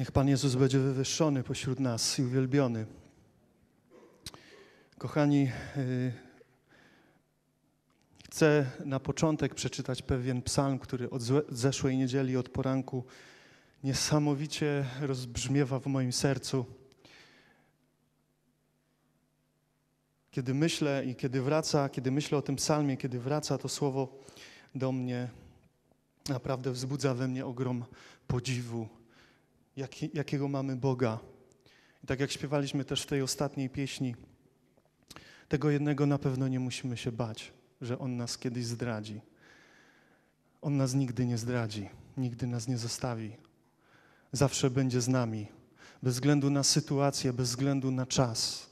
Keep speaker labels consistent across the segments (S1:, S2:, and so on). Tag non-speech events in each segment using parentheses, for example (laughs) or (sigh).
S1: Niech Pan Jezus będzie wywyższony pośród nas i uwielbiony. Kochani, y, chcę na początek przeczytać pewien psalm, który od zeszłej niedzieli, od poranku niesamowicie rozbrzmiewa w moim sercu. Kiedy myślę i kiedy wraca, kiedy myślę o tym psalmie, kiedy wraca to słowo do mnie, naprawdę wzbudza we mnie ogrom podziwu jakiego mamy Boga. I tak jak śpiewaliśmy też w tej ostatniej pieśni, tego jednego na pewno nie musimy się bać, że On nas kiedyś zdradzi. On nas nigdy nie zdradzi, nigdy nas nie zostawi. Zawsze będzie z nami, bez względu na sytuację, bez względu na czas,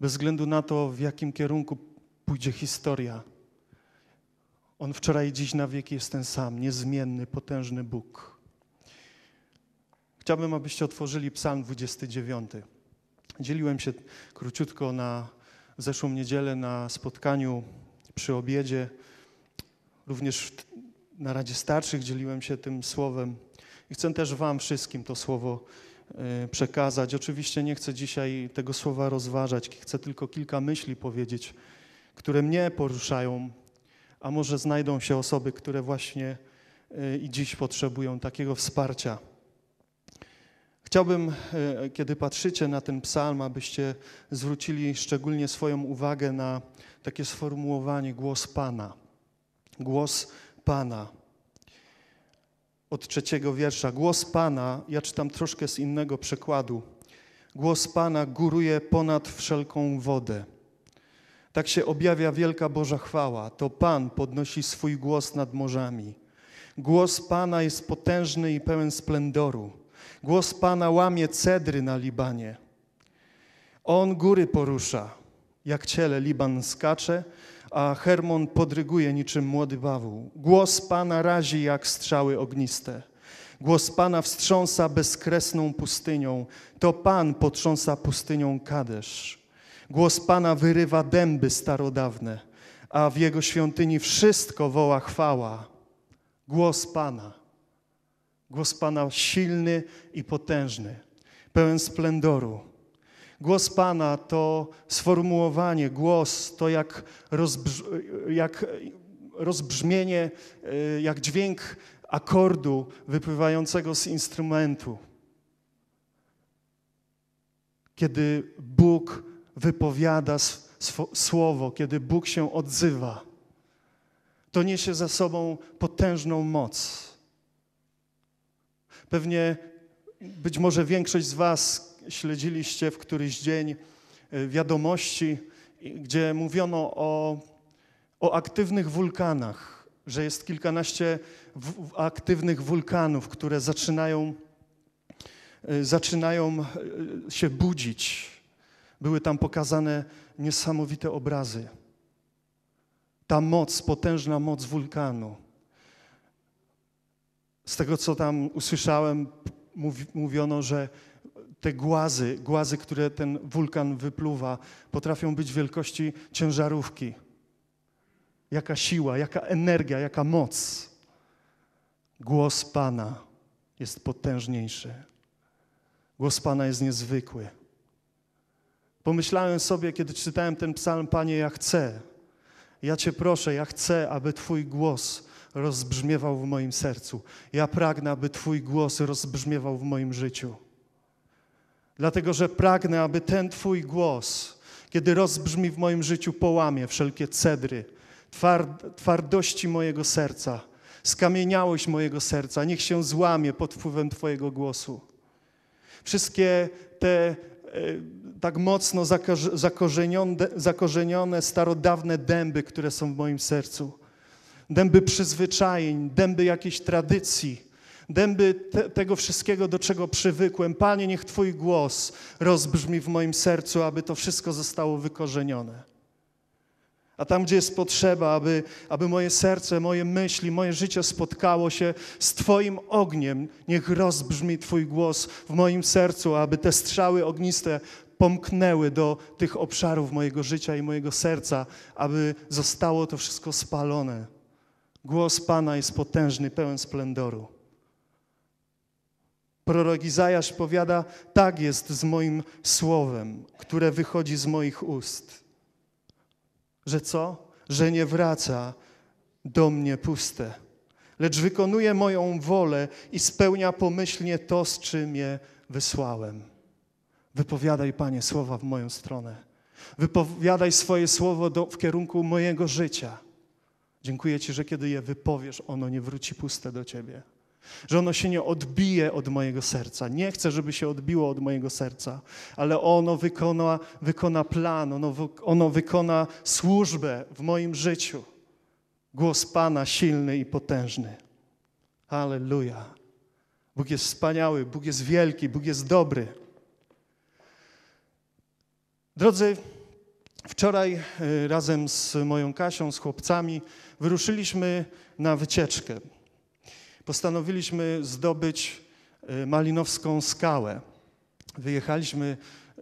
S1: bez względu na to, w jakim kierunku pójdzie historia. On wczoraj, dziś, na wieki jest ten sam, niezmienny, potężny Bóg. Chciałbym, abyście otworzyli Psalm 29. Dzieliłem się króciutko na w zeszłą niedzielę na spotkaniu przy obiedzie. Również na Radzie Starszych dzieliłem się tym słowem i chcę też Wam wszystkim to słowo y, przekazać. Oczywiście nie chcę dzisiaj tego słowa rozważać, chcę tylko kilka myśli powiedzieć, które mnie poruszają, a może znajdą się osoby, które właśnie y, i dziś potrzebują takiego wsparcia. Chciałbym, e, kiedy patrzycie na ten psalm, abyście zwrócili szczególnie swoją uwagę na takie sformułowanie głos Pana. Głos Pana. Od trzeciego wiersza. Głos Pana, ja czytam troszkę z innego przekładu. Głos Pana góruje ponad wszelką wodę. Tak się objawia wielka Boża chwała. To Pan podnosi swój głos nad morzami. Głos Pana jest potężny i pełen splendoru. Głos Pana łamie cedry na Libanie. On góry porusza, jak ciele Liban skacze, a Hermon podryguje niczym młody bawuł. Głos Pana razi jak strzały ogniste. Głos Pana wstrząsa bezkresną pustynią. To Pan potrząsa pustynią Kadesz. Głos Pana wyrywa dęby starodawne, a w Jego świątyni wszystko woła chwała. Głos Pana. Głos Pana silny i potężny, pełen splendoru. Głos Pana to sformułowanie, głos to jak, rozbrz jak rozbrzmienie, e, jak dźwięk akordu wypływającego z instrumentu. Kiedy Bóg wypowiada słowo, kiedy Bóg się odzywa, to niesie za sobą potężną moc. Pewnie być może większość z Was śledziliście w któryś dzień e, wiadomości, gdzie mówiono o, o aktywnych wulkanach, że jest kilkanaście w, aktywnych wulkanów, które zaczynają, e, zaczynają e, się budzić. Były tam pokazane niesamowite obrazy. Ta moc, potężna moc wulkanu z tego, co tam usłyszałem, mówiono, że te głazy, głazy, które ten wulkan wypluwa, potrafią być wielkości ciężarówki. Jaka siła, jaka energia, jaka moc. Głos Pana jest potężniejszy. Głos Pana jest niezwykły. Pomyślałem sobie, kiedy czytałem ten psalm, Panie, ja chcę. Ja Cię proszę, ja chcę, aby Twój głos rozbrzmiewał w moim sercu. Ja pragnę, aby Twój głos rozbrzmiewał w moim życiu. Dlatego, że pragnę, aby ten Twój głos, kiedy rozbrzmi w moim życiu, połamie wszelkie cedry, tward twardości mojego serca, skamieniałość mojego serca. Niech się złamie pod wpływem Twojego głosu. Wszystkie te e, tak mocno zakorzenione, zakorzenione starodawne dęby, które są w moim sercu dęby przyzwyczajeń, dęby jakiejś tradycji, dęby te, tego wszystkiego, do czego przywykłem. Panie, niech Twój głos rozbrzmi w moim sercu, aby to wszystko zostało wykorzenione. A tam, gdzie jest potrzeba, aby, aby moje serce, moje myśli, moje życie spotkało się z Twoim ogniem, niech rozbrzmi Twój głos w moim sercu, aby te strzały ogniste pomknęły do tych obszarów mojego życia i mojego serca, aby zostało to wszystko spalone Głos Pana jest potężny, pełen splendoru. Prorok Izajasz powiada, tak jest z moim słowem, które wychodzi z moich ust. Że co? Że nie wraca do mnie puste, lecz wykonuje moją wolę i spełnia pomyślnie to, z czym je wysłałem. Wypowiadaj, Panie, słowa w moją stronę. Wypowiadaj swoje słowo do, w kierunku mojego życia. Dziękuję Ci, że kiedy je wypowiesz, ono nie wróci puste do Ciebie. Że ono się nie odbije od mojego serca. Nie chcę, żeby się odbiło od mojego serca, ale ono wykona, wykona plan, ono, ono wykona służbę w moim życiu. Głos Pana silny i potężny. Aleluja. Bóg jest wspaniały, Bóg jest wielki, Bóg jest dobry. Drodzy, wczoraj y, razem z moją Kasią, z chłopcami, wyruszyliśmy na wycieczkę. Postanowiliśmy zdobyć y, Malinowską Skałę. Wyjechaliśmy y,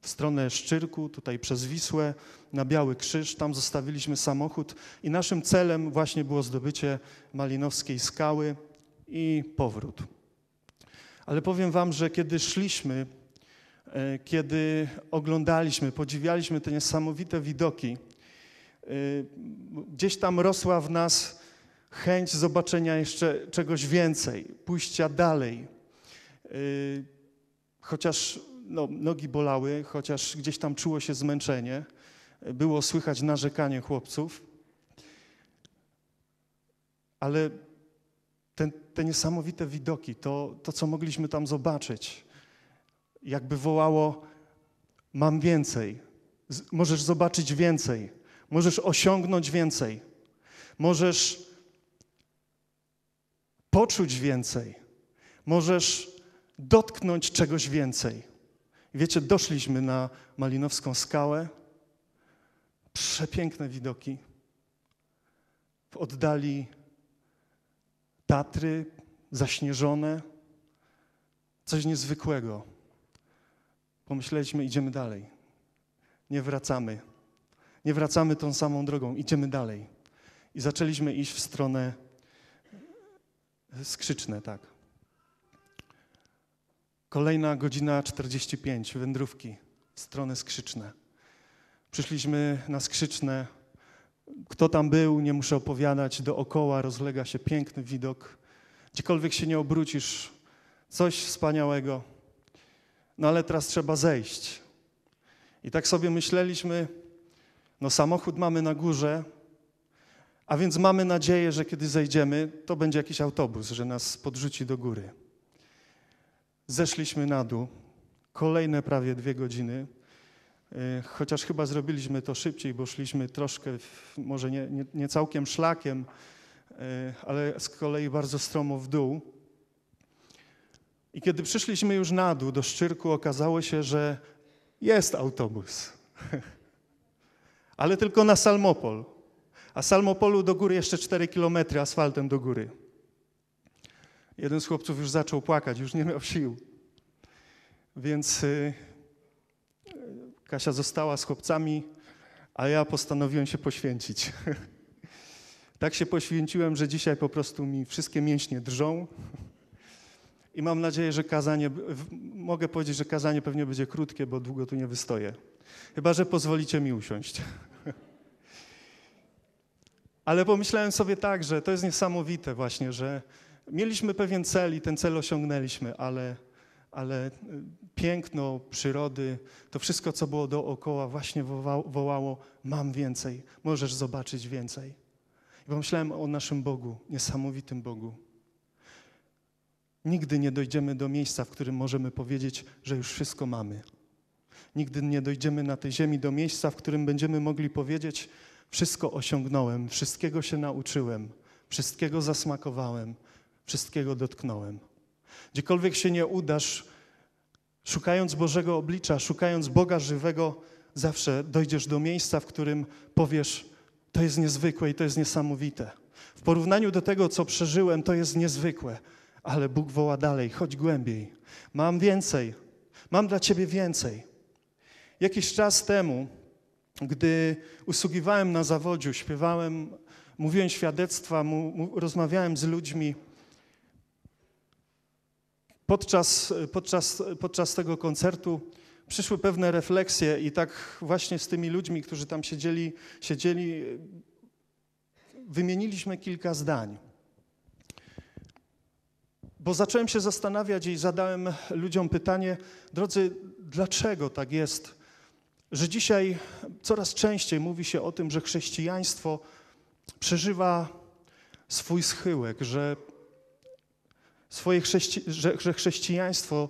S1: w stronę Szczyrku, tutaj przez Wisłę, na Biały Krzyż. Tam zostawiliśmy samochód i naszym celem właśnie było zdobycie Malinowskiej Skały i powrót. Ale powiem Wam, że kiedy szliśmy, y, kiedy oglądaliśmy, podziwialiśmy te niesamowite widoki, Y, gdzieś tam rosła w nas chęć zobaczenia jeszcze czegoś więcej, pójścia dalej. Y, chociaż no, nogi bolały, chociaż gdzieś tam czuło się zmęczenie, było słychać narzekanie chłopców, ale te, te niesamowite widoki, to, to co mogliśmy tam zobaczyć, jakby wołało: Mam więcej, możesz zobaczyć więcej. Możesz osiągnąć więcej. Możesz poczuć więcej. Możesz dotknąć czegoś więcej. Wiecie, doszliśmy na Malinowską skałę. Przepiękne widoki. W oddali Tatry zaśnieżone. Coś niezwykłego. Pomyśleliśmy, idziemy dalej. Nie wracamy nie wracamy tą samą drogą, idziemy dalej. I zaczęliśmy iść w stronę skrzyczne, tak. Kolejna godzina 45, wędrówki, w stronę skrzyczne. Przyszliśmy na skrzyczne. Kto tam był, nie muszę opowiadać, dookoła rozlega się piękny widok. Gdziekolwiek się nie obrócisz, coś wspaniałego. No ale teraz trzeba zejść. I tak sobie myśleliśmy, no samochód mamy na górze, a więc mamy nadzieję, że kiedy zejdziemy, to będzie jakiś autobus, że nas podrzuci do góry. Zeszliśmy na dół, kolejne prawie dwie godziny, y, chociaż chyba zrobiliśmy to szybciej, bo szliśmy troszkę, może nie, nie, nie całkiem szlakiem, y, ale z kolei bardzo stromo w dół. I kiedy przyszliśmy już na dół do Szczyrku, okazało się, że jest autobus. (laughs) ale tylko na Salmopol. A Salmopolu do góry jeszcze 4 kilometry asfaltem do góry. Jeden z chłopców już zaczął płakać, już nie miał sił. Więc y, Kasia została z chłopcami, a ja postanowiłem się poświęcić. (laughs) tak się poświęciłem, że dzisiaj po prostu mi wszystkie mięśnie drżą. I mam nadzieję, że kazanie, mogę powiedzieć, że kazanie pewnie będzie krótkie, bo długo tu nie wystoję. Chyba, że pozwolicie mi usiąść. Ale pomyślałem sobie tak, że to jest niesamowite właśnie, że mieliśmy pewien cel i ten cel osiągnęliśmy, ale, ale e, piękno przyrody, to wszystko, co było dookoła, właśnie wołało: Mam więcej, możesz zobaczyć więcej. I pomyślałem o naszym Bogu, niesamowitym Bogu. Nigdy nie dojdziemy do miejsca, w którym możemy powiedzieć, że już wszystko mamy. Nigdy nie dojdziemy na tej ziemi do miejsca, w którym będziemy mogli powiedzieć: Wszystko osiągnąłem, wszystkiego się nauczyłem, wszystkiego zasmakowałem, wszystkiego dotknąłem. Gdziekolwiek się nie udasz, szukając Bożego oblicza, szukając Boga żywego, zawsze dojdziesz do miejsca, w którym powiesz: To jest niezwykłe i to jest niesamowite. W porównaniu do tego, co przeżyłem, to jest niezwykłe, ale Bóg woła dalej: chodź głębiej. Mam więcej, mam dla Ciebie więcej. Jakiś czas temu, gdy usługiwałem na zawodziu, śpiewałem, mówiłem świadectwa, mu, mu, rozmawiałem z ludźmi, podczas, podczas, podczas tego koncertu przyszły pewne refleksje i tak właśnie z tymi ludźmi, którzy tam siedzieli, siedzieli wymieniliśmy kilka zdań. Bo zacząłem się zastanawiać i zadałem ludziom pytanie, drodzy, dlaczego tak jest, że dzisiaj coraz częściej mówi się o tym, że chrześcijaństwo przeżywa swój schyłek, że, swoje chrześci że, że chrześcijaństwo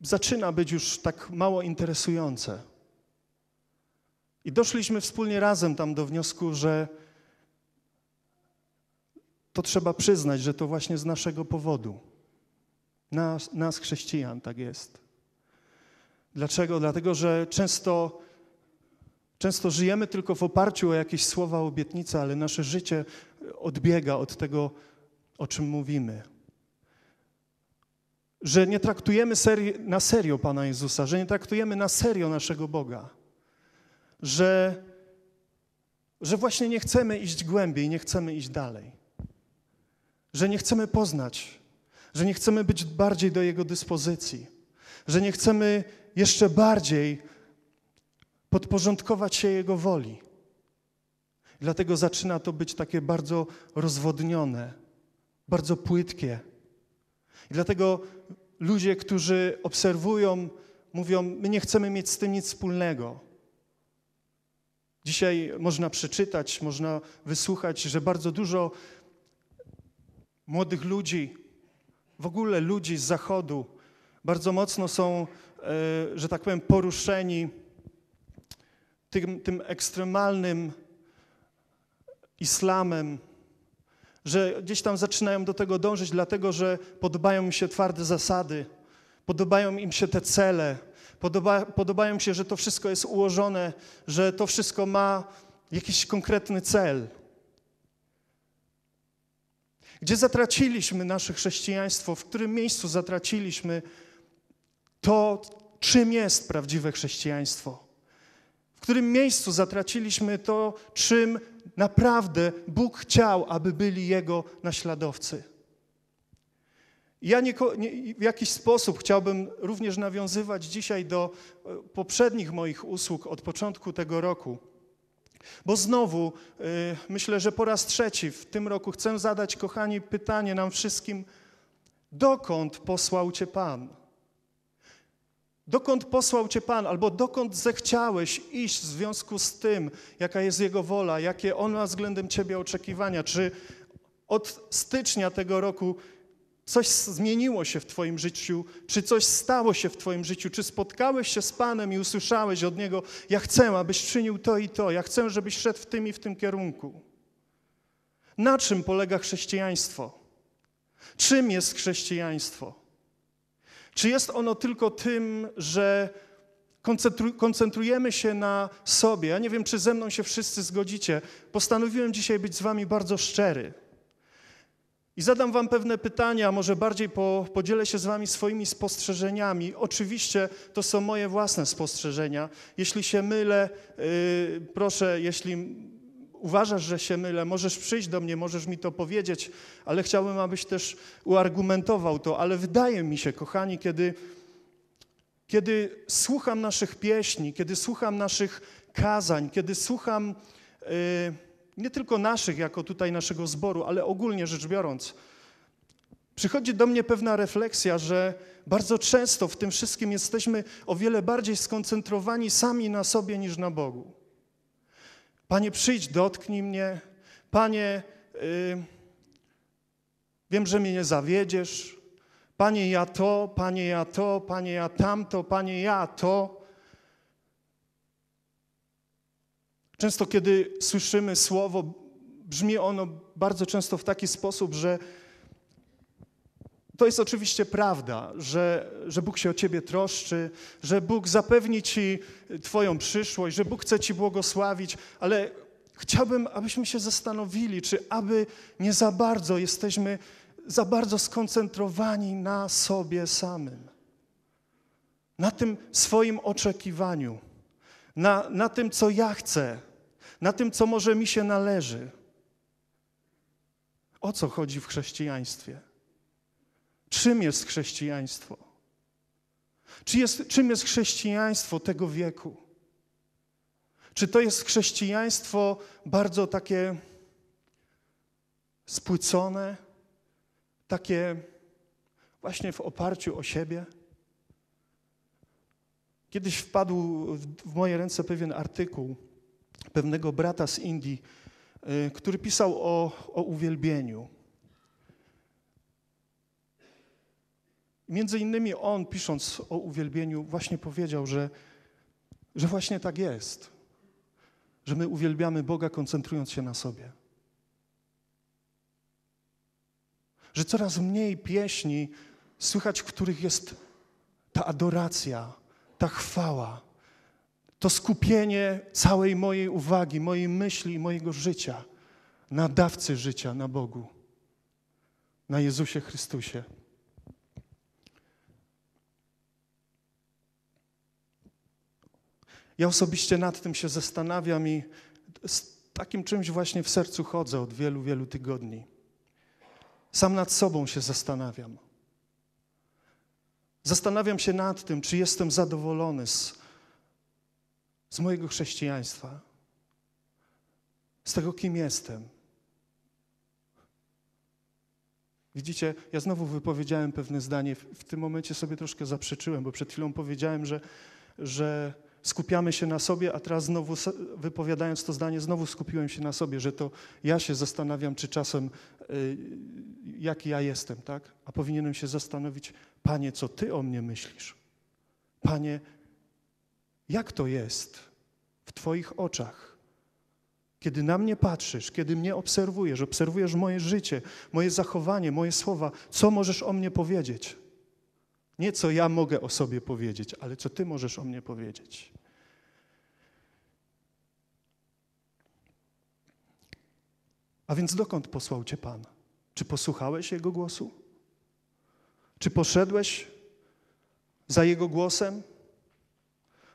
S1: zaczyna być już tak mało interesujące. I doszliśmy wspólnie razem tam do wniosku, że to trzeba przyznać, że to właśnie z naszego powodu. Nas, nas chrześcijan tak jest. Dlaczego? Dlatego, że często, często żyjemy tylko w oparciu o jakieś słowa, obietnice, ale nasze życie odbiega od tego, o czym mówimy. Że nie traktujemy seri na serio Pana Jezusa, że nie traktujemy na serio naszego Boga, że, że właśnie nie chcemy iść głębiej, nie chcemy iść dalej, że nie chcemy poznać, że nie chcemy być bardziej do Jego dyspozycji, że nie chcemy jeszcze bardziej podporządkować się Jego woli. Dlatego zaczyna to być takie bardzo rozwodnione, bardzo płytkie. I dlatego ludzie, którzy obserwują, mówią: My nie chcemy mieć z tym nic wspólnego. Dzisiaj można przeczytać, można wysłuchać, że bardzo dużo młodych ludzi, w ogóle ludzi z zachodu, bardzo mocno są E, że tak powiem, poruszeni tym, tym ekstremalnym islamem, że gdzieś tam zaczynają do tego dążyć, dlatego że podobają im się twarde zasady, podobają im się te cele, podoba, podobają się, że to wszystko jest ułożone, że to wszystko ma jakiś konkretny cel. Gdzie zatraciliśmy nasze chrześcijaństwo, w którym miejscu zatraciliśmy to, czym jest prawdziwe chrześcijaństwo. W którym miejscu zatraciliśmy to, czym naprawdę Bóg chciał, aby byli Jego naśladowcy. Ja nie, nie, w jakiś sposób chciałbym również nawiązywać dzisiaj do e, poprzednich moich usług od początku tego roku. Bo znowu yy, myślę, że po raz trzeci w tym roku chcę zadać, kochani, pytanie nam wszystkim: dokąd posłał Cię Pan? Dokąd posłał Cię Pan, albo dokąd zechciałeś iść w związku z tym, jaka jest Jego wola, jakie On ma względem Ciebie oczekiwania? Czy od stycznia tego roku coś zmieniło się w Twoim życiu? Czy coś stało się w Twoim życiu? Czy spotkałeś się z Panem i usłyszałeś od Niego: Ja chcę, abyś czynił to i to, ja chcę, żebyś szedł w tym i w tym kierunku? Na czym polega chrześcijaństwo? Czym jest chrześcijaństwo? Czy jest ono tylko tym, że koncentrujemy się na sobie? Ja nie wiem, czy ze mną się wszyscy zgodzicie. Postanowiłem dzisiaj być z wami bardzo szczery. I zadam wam pewne pytania, może bardziej po, podzielę się z wami swoimi spostrzeżeniami. Oczywiście to są moje własne spostrzeżenia. Jeśli się mylę, yy, proszę, jeśli uważasz, że się mylę, możesz przyjść do mnie, możesz mi to powiedzieć, ale chciałbym, abyś też uargumentował to. Ale wydaje mi się, kochani, kiedy, kiedy słucham naszych pieśni, kiedy słucham naszych kazań, kiedy słucham yy, nie tylko naszych, jako tutaj naszego zboru, ale ogólnie rzecz biorąc, przychodzi do mnie pewna refleksja, że bardzo często w tym wszystkim jesteśmy o wiele bardziej skoncentrowani sami na sobie niż na Bogu. Panie, przyjdź, dotknij mnie. Panie, yy, wiem, że mnie nie zawiedziesz. Panie, ja to, panie, ja to, panie, ja tamto, panie, ja to. Często, kiedy słyszymy słowo, brzmi ono bardzo często w taki sposób, że to jest oczywiście prawda, że, że Bóg się o ciebie troszczy, że Bóg zapewni ci twoją przyszłość, że Bóg chce ci błogosławić, ale chciałbym, abyśmy się zastanowili, czy aby nie za bardzo jesteśmy za bardzo skoncentrowani na sobie samym, na tym swoim oczekiwaniu, na, na tym, co ja chcę, na tym, co może mi się należy. O co chodzi w chrześcijaństwie? czym jest chrześcijaństwo. Czy jest, czym jest chrześcijaństwo tego wieku? Czy to jest chrześcijaństwo bardzo takie spłycone, takie właśnie w oparciu o siebie? Kiedyś wpadł w moje ręce pewien artykuł pewnego brata z Indii, y, który pisał o, o uwielbieniu. Między innymi on, pisząc o uwielbieniu, właśnie powiedział, że, że właśnie tak jest, że my uwielbiamy Boga koncentrując się na sobie. Że coraz mniej pieśni słychać, w których jest ta adoracja, ta chwała, to skupienie całej mojej uwagi, mojej myśli i mojego życia na dawcy życia, na Bogu, na Jezusie Chrystusie. Ja osobiście nad tym się zastanawiam i z takim czymś właśnie w sercu chodzę od wielu, wielu tygodni. Sam nad sobą się zastanawiam. Zastanawiam się nad tym, czy jestem zadowolony z, z mojego chrześcijaństwa, z tego, kim jestem. Widzicie, ja znowu wypowiedziałem pewne zdanie. W, w tym momencie sobie troszkę zaprzeczyłem, bo przed chwilą powiedziałem, że, że skupiamy się na sobie, a teraz znowu wypowiadając to zdanie, znowu skupiłem się na sobie, że to ja się zastanawiam, czy czasem y, jaki ja jestem, tak? A powinienem się zastanowić, Panie, co Ty o mnie myślisz? Panie, jak to jest w Twoich oczach? Kiedy na mnie patrzysz, kiedy mnie obserwujesz, obserwujesz moje życie, moje zachowanie, moje słowa, co możesz o mnie powiedzieć? Nie co ja mogę o sobie powiedzieć, ale co ty możesz o mnie powiedzieć. A więc dokąd posłał cię Pan? Czy posłuchałeś Jego głosu? Czy poszedłeś za Jego głosem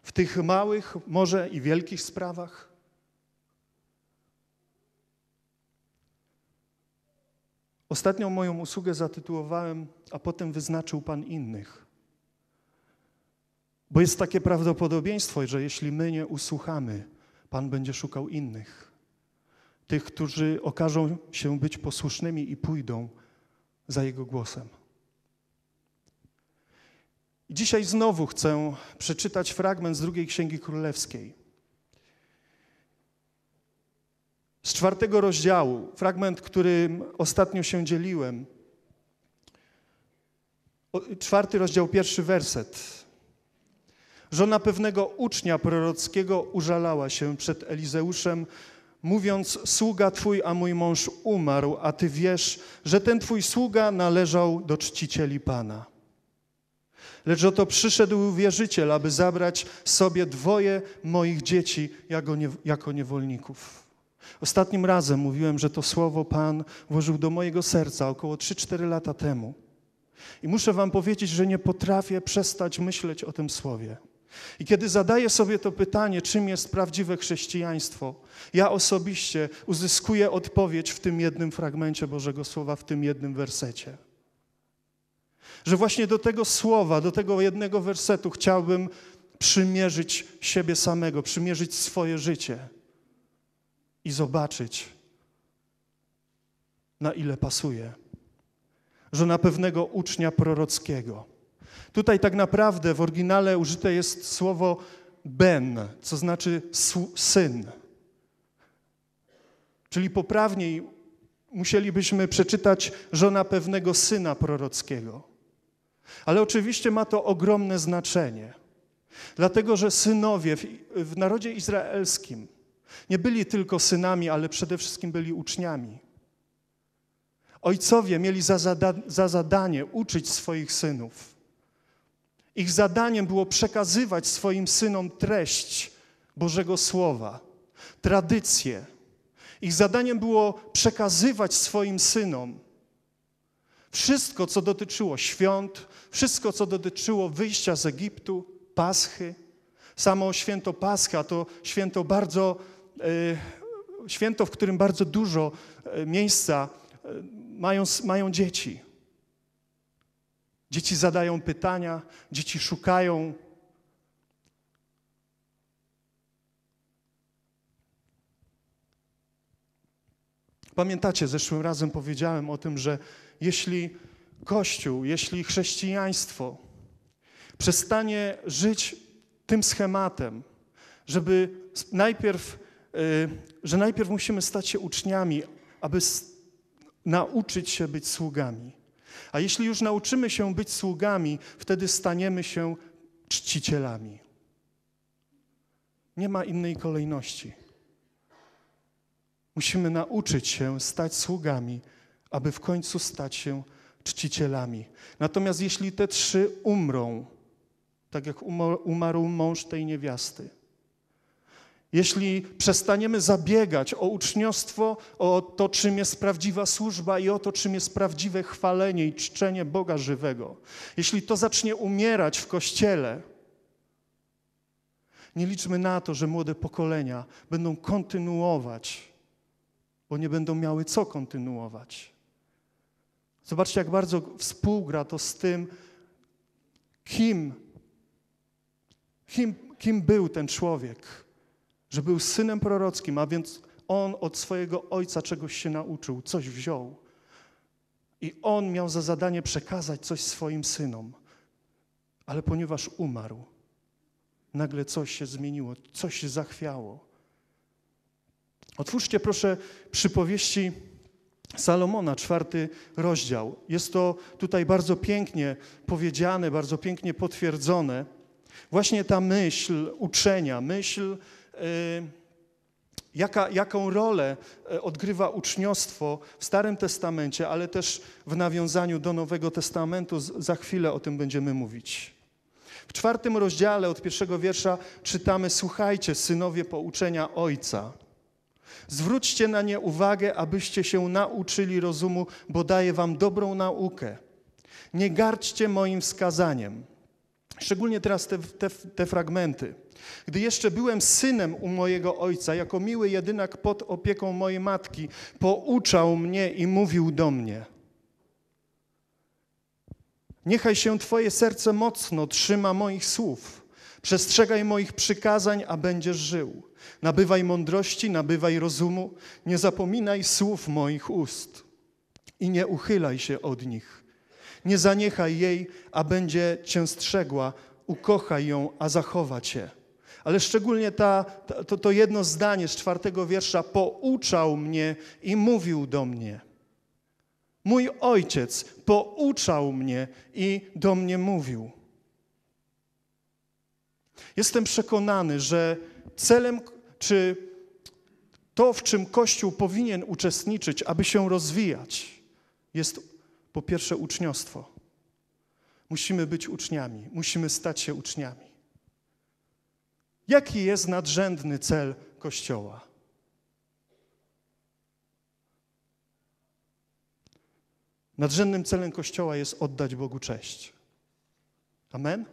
S1: w tych małych, może i wielkich sprawach? Ostatnią moją usługę zatytułowałem, a potem wyznaczył Pan innych. Bo jest takie prawdopodobieństwo, że jeśli my nie usłuchamy, Pan będzie szukał innych. Tych, którzy okażą się być posłusznymi i pójdą za Jego głosem. Dzisiaj znowu chcę przeczytać fragment z drugiej Księgi Królewskiej. z czwartego rozdziału, fragment, którym ostatnio się dzieliłem. czwarty rozdział, pierwszy werset. Żona pewnego ucznia prorockiego użalała się przed Elizeuszem, mówiąc: Sługa twój, a mój mąż umarł, a ty wiesz, że ten twój sługa należał do czcicieli Pana. Lecz oto przyszedł wierzyciel, aby zabrać sobie dwoje moich dzieci jako niewolników. Ostatnim razem mówiłem, że to słowo Pan włożył do mojego serca około 3-4 lata temu. I muszę Wam powiedzieć, że nie potrafię przestać myśleć o tym słowie. I kiedy zadaję sobie to pytanie, czym jest prawdziwe chrześcijaństwo, ja osobiście uzyskuję odpowiedź w tym jednym fragmencie Bożego Słowa, w tym jednym wersecie. Że właśnie do tego słowa, do tego jednego wersetu chciałbym przymierzyć siebie samego, przymierzyć swoje życie i zobaczyć, na ile pasuje. Żona pewnego ucznia prorockiego. Tutaj tak naprawdę w oryginale użyte jest słowo ben, co znaczy syn. Czyli poprawniej musielibyśmy przeczytać żona pewnego syna prorockiego. Ale oczywiście ma to ogromne znaczenie, dlatego że synowie w, w narodzie izraelskim nie byli tylko synami, ale przede wszystkim byli uczniami. Ojcowie mieli za, zada za zadanie uczyć swoich synów. Ich zadaniem było przekazywać swoim synom treść Bożego Słowa, tradycje. Ich zadaniem było przekazywać swoim synom wszystko, co dotyczyło świąt, wszystko, co dotyczyło wyjścia z Egiptu, Paschy. Samo święto Pascha to święto bardzo Y, święto, w którym bardzo dużo y, miejsca y, mają, mają dzieci. Dzieci zadają pytania, dzieci szukają. Pamiętacie, zeszłym razem powiedziałem o tym, że jeśli Kościół, jeśli chrześcijaństwo przestanie żyć tym schematem, żeby najpierw Y, że najpierw musimy stać się uczniami, aby nauczyć się być sługami. A jeśli już nauczymy się być sługami, wtedy staniemy się czcicielami. Nie ma innej kolejności. Musimy nauczyć się stać sługami, aby w końcu stać się czcicielami. Natomiast jeśli te trzy umrą, tak jak umarł mąż tej niewiasty, jeśli przestaniemy zabiegać o uczniostwo, o to, czym jest prawdziwa służba i o to, czym jest prawdziwe chwalenie i czczenie Boga żywego, jeśli to zacznie umierać w kościele, nie liczmy na to, że młode pokolenia będą kontynuować, bo nie będą miały co kontynuować. Zobaczcie, jak bardzo współgra to z tym, kim, kim, kim był ten człowiek że był synem prorockim, a więc on od swojego ojca czegoś się nauczył, coś wziął. I on miał za zadanie przekazać coś swoim synom. Ale ponieważ umarł, nagle coś się zmieniło, coś się zachwiało. Otwórzcie proszę przypowieści Salomona, czwarty rozdział. Jest to tutaj bardzo pięknie powiedziane, bardzo pięknie potwierdzone. Właśnie ta myśl uczenia, myśl Y, jaka, jaką rolę y, odgrywa uczniostwo w Starym Testamencie, ale też w nawiązaniu do Nowego Testamentu. Za chwilę o tym będziemy mówić. W czwartym rozdziale od pierwszego wiersza czytamy: Słuchajcie, synowie pouczenia Ojca. Zwróćcie na nie uwagę, abyście się nauczyli rozumu, bo daje wam dobrą naukę. Nie gardźcie moim wskazaniem Szczególnie teraz te, te, te, fragmenty. Gdy jeszcze byłem synem u mojego ojca, jako miły jedynak pod opieką mojej matki, pouczał mnie i mówił do mnie. Niechaj się Twoje serce mocno trzyma moich słów. Przestrzegaj moich przykazań, a będziesz żył. Nabywaj mądrości, nabywaj rozumu. Nie zapominaj słów moich ust i nie uchylaj się od nich. Nie zaniechaj jej, a będzie cię strzegła. Ukochaj ją, a zachowa cię. Ale szczególnie ta, to, to jedno zdanie z czwartego wiersza pouczał mnie i mówił do mnie. Mój ojciec pouczał mnie i do mnie mówił. Jestem przekonany, że celem czy to, w czym Kościół powinien uczestniczyć, aby się rozwijać, jest po pierwsze, uczniostwo. Musimy być uczniami, musimy stać się uczniami. Jaki jest nadrzędny cel Kościoła? Nadrzędnym celem Kościoła jest oddać Bogu cześć. Amen?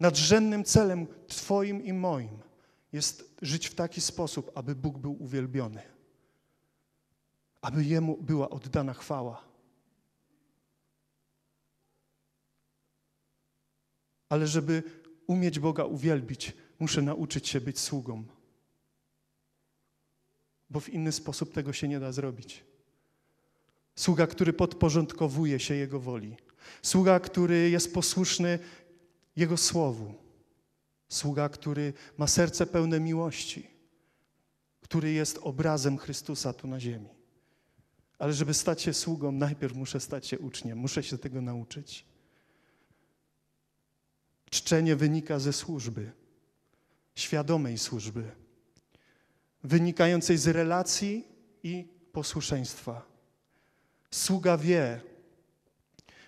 S1: Nadrzędnym celem Twoim i moim jest żyć w taki sposób, aby Bóg był uwielbiony, aby Jemu była oddana chwała. ale żeby umieć Boga uwielbić, muszę nauczyć się być sługą. Bo w inny sposób tego się nie da zrobić. Sługa, który podporządkowuje się Jego woli. Sługa, który jest posłuszny Jego słowu. Sługa, który ma serce pełne miłości, który jest obrazem Chrystusa tu na ziemi. Ale żeby stać się sługą, najpierw muszę stać się uczniem, muszę się tego nauczyć. Czczenie wynika ze służby, świadomej służby, wynikającej z relacji i posłuszeństwa. Sługa wie,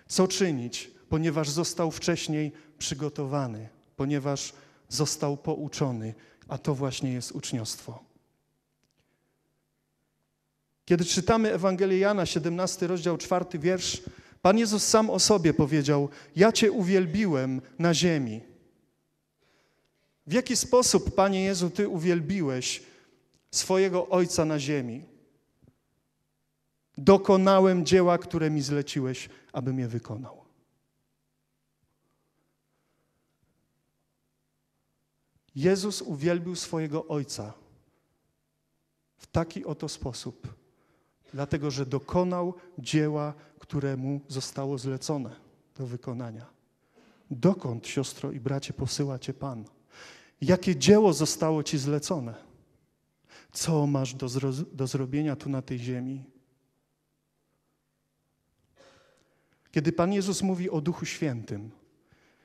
S1: co czynić, ponieważ został wcześniej przygotowany, ponieważ został pouczony, a to właśnie jest uczniostwo. Kiedy czytamy Ewangelię Jana, 17 rozdział, 4 wiersz, Pan Jezus sam o sobie powiedział: Ja Cię uwielbiłem na ziemi. W jaki sposób, Panie Jezu, Ty uwielbiłeś swojego Ojca na ziemi? Dokonałem dzieła, które mi zleciłeś, abym je wykonał. Jezus uwielbił swojego Ojca w taki oto sposób dlatego że dokonał dzieła, któremu zostało zlecone do wykonania. Dokąd, siostro i bracie, posyła cię Pan? Jakie dzieło zostało ci zlecone? Co masz do, zro do zrobienia tu na tej ziemi? Kiedy Pan Jezus mówi o Duchu Świętym,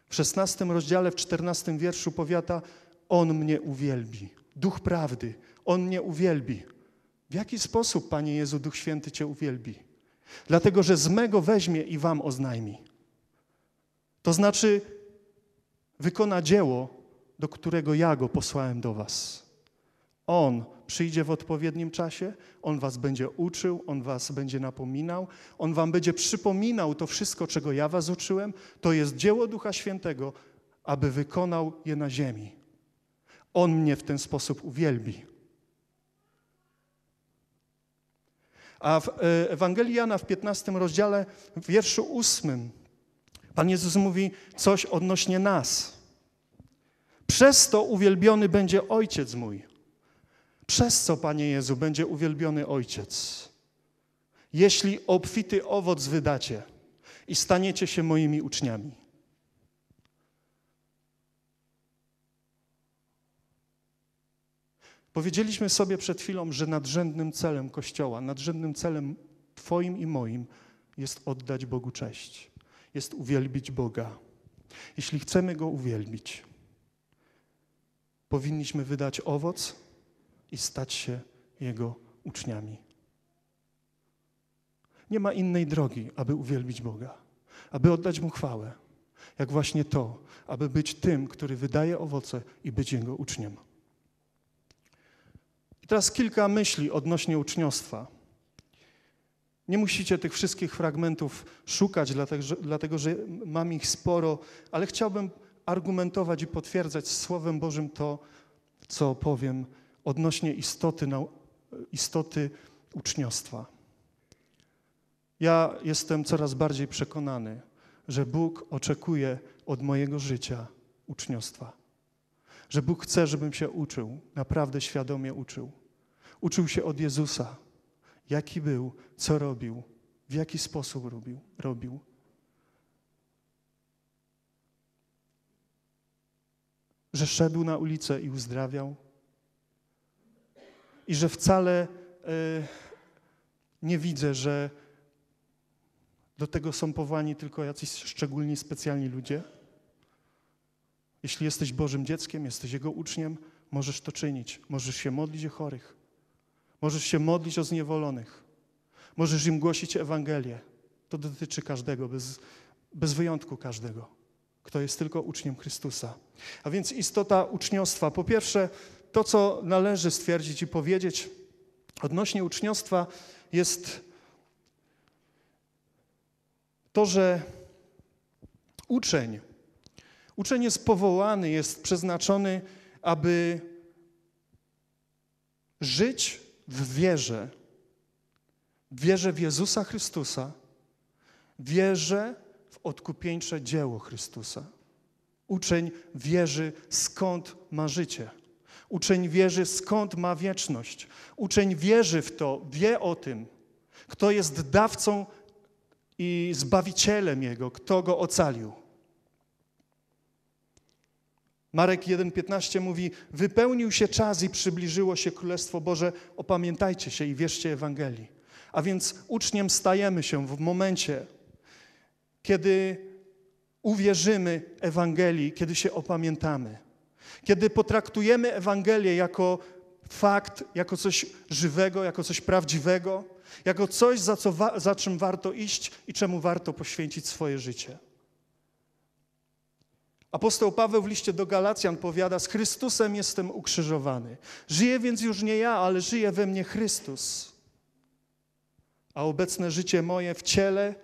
S1: w szesnastym rozdziale, w czternastym wierszu powiata: On mnie uwielbi. Duch prawdy, On mnie uwielbi. W jaki sposób, Panie Jezu, Duch Święty Cię uwielbi? Dlatego, że z mego weźmie i Wam oznajmi. To znaczy, wykona dzieło, do którego ja go posłałem do Was. On przyjdzie w odpowiednim czasie, on Was będzie uczył, on Was będzie napominał, on Wam będzie przypominał to wszystko, czego ja Was uczyłem. To jest dzieło Ducha Świętego, aby wykonał je na ziemi. On mnie w ten sposób uwielbi. A w e, Ewangelii Jana w 15 rozdziale, w wierszu 8, Pan Jezus mówi coś odnośnie nas. Przez to uwielbiony będzie Ojciec mój. Przez co, Panie Jezu, będzie uwielbiony Ojciec? Jeśli obfity owoc wydacie i staniecie się moimi uczniami. Powiedzieliśmy sobie przed chwilą, że nadrzędnym celem Kościoła, nadrzędnym celem Twoim i moim jest oddać Bogu cześć, jest uwielbić Boga. Jeśli chcemy Go uwielbić, powinniśmy wydać owoc i stać się Jego uczniami. Nie ma innej drogi, aby uwielbić Boga, aby oddać Mu chwałę, jak właśnie to, aby być tym, który wydaje owoce i być Jego uczniem. I teraz kilka myśli odnośnie uczniostwa. Nie musicie tych wszystkich fragmentów szukać, dlatego że, dlatego że mam ich sporo, ale chciałbym argumentować i potwierdzać Słowem Bożym to, co powiem odnośnie istoty, istoty uczniostwa. Ja jestem coraz bardziej przekonany, że Bóg oczekuje od mojego życia uczniostwa że Bóg chce, żebym się uczył, naprawdę świadomie uczył. Uczył się od Jezusa, jaki był, co robił, w jaki sposób robił. robił. Że szedł na ulicę i uzdrawiał. I że wcale e, nie widzę, że do tego są powołani tylko jacyś szczególni, specjalni ludzie jeśli jesteś Bożym dzieckiem, jesteś Jego uczniem, możesz to czynić. Możesz się modlić o chorych. Możesz się modlić o zniewolonych. Możesz im głosić Ewangelię. To dotyczy każdego, bez, bez wyjątku każdego, kto jest tylko uczniem Chrystusa. A więc istota uczniostwa. Po pierwsze, to, co należy stwierdzić i powiedzieć odnośnie uczniostwa, jest to, że uczeń Uczeń jest powołany, jest przeznaczony, aby żyć w wierze. Wierze w Jezusa Chrystusa, wierze w odkupieńcze dzieło Chrystusa. Uczeń wierzy, skąd ma życie. Uczeń wierzy, skąd ma wieczność. Uczeń wierzy w to, wie o tym, kto jest dawcą i zbawicielem Jego, kto go ocalił. Marek 1,15 mówi: Wypełnił się czas i przybliżyło się Królestwo Boże, opamiętajcie się i wierzcie Ewangelii. A więc uczniem stajemy się w momencie, kiedy uwierzymy Ewangelii, kiedy się opamiętamy, kiedy potraktujemy Ewangelię jako fakt, jako coś żywego, jako coś prawdziwego, jako coś, za, co, za czym warto iść i czemu warto poświęcić swoje życie. Apostoł Paweł w liście do Galacjan powiada: Z Chrystusem jestem ukrzyżowany. Żyję więc już nie ja, ale żyje we mnie Chrystus. A obecne życie moje w ciele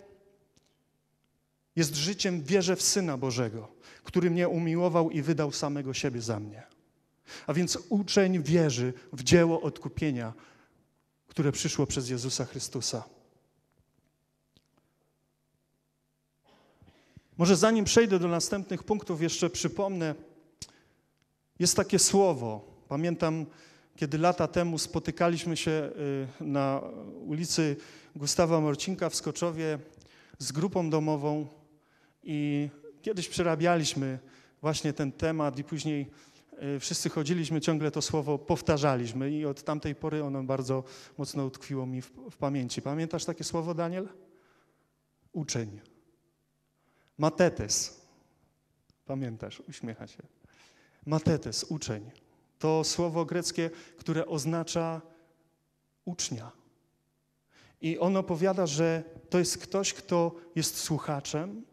S1: jest życiem wierze w Syna Bożego, który mnie umiłował i wydał samego siebie za mnie. A więc uczeń wierzy w dzieło odkupienia, które przyszło przez Jezusa Chrystusa. Może zanim przejdę do następnych punktów, jeszcze przypomnę, jest takie słowo. Pamiętam, kiedy lata temu spotykaliśmy się y, na ulicy Gustawa Morcinka w Skoczowie z grupą domową i kiedyś przerabialiśmy właśnie ten temat i później y, wszyscy chodziliśmy, ciągle to słowo powtarzaliśmy i od tamtej pory ono bardzo mocno utkwiło mi w, w pamięci. Pamiętasz takie słowo, Daniel? Uczeń. Matetes. Pamiętasz, uśmiecha się. Matetes, uczeń. To słowo greckie, które oznacza ucznia. I ono powiada, że to jest ktoś, kto jest słuchaczem,